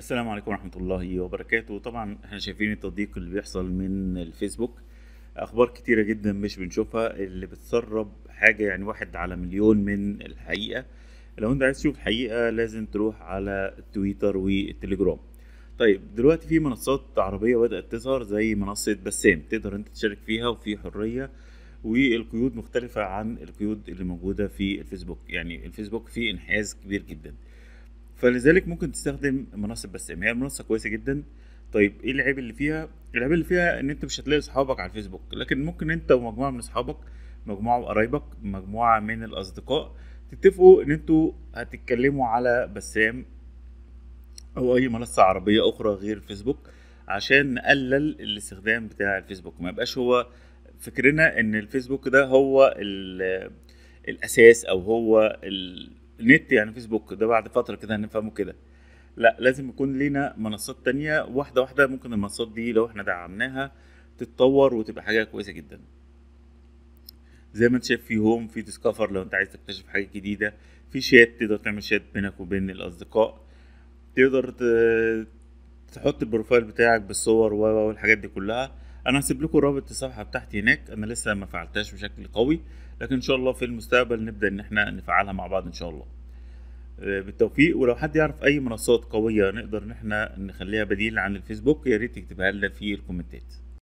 السلام عليكم ورحمة الله وبركاته طبعا احنا شايفين التضييق اللي بيحصل من الفيسبوك اخبار كتيرة جدا مش بنشوفها اللي بتسرب حاجة يعني واحد على مليون من الحقيقة لو انت عايز تشوف الحقيقة لازم تروح على تويتر والتليجرام طيب دلوقتي في منصات عربية بدأت تظهر زي منصة بسام تقدر انت تشارك فيها وفي حرية والقيود مختلفة عن القيود اللي موجودة في الفيسبوك يعني الفيسبوك فيه انحياز كبير جدا فلذلك ممكن تستخدم منصه بسام يعني هي منصه كويسه جدا طيب ايه العيب اللي فيها العيب اللي فيها ان انت مش هتلاقي اصحابك على الفيسبوك لكن ممكن انت ومجموعه من اصحابك مجموعه من قرايبك مجموعه من الاصدقاء تتفقوا ان انتوا هتتكلموا على بسام او اي منصه عربيه اخرى غير الفيسبوك عشان نقلل الاستخدام بتاع الفيسبوك ما يبقاش هو فكرنا ان الفيسبوك ده هو الاساس او هو نت يعني فيسبوك ده بعد فتره كده هنفهمه كده لا لازم يكون لينا منصات تانية واحدة واحدة ممكن المنصات دي لو احنا دعمناها تتطور وتبقى حاجة كويسة جدا زي ما انت شايف في هوم في ديسكفر لو انت عايز تكتشف حاجة جديدة في شات تقدر تعمل شات بينك وبين الأصدقاء تقدر تحط البروفايل بتاعك بالصور والحاجات دي كلها انا هسيب لكم رابط الصفحه بتاعتي هناك انا لسه ما فعلتهاش بشكل قوي لكن ان شاء الله في المستقبل نبدا ان احنا نفعلها مع بعض ان شاء الله آه، بالتوفيق ولو حد يعرف اي منصات قويه نقدر ان احنا نخليها بديل عن الفيسبوك يا ريت تكتبها لنا في الكومنتات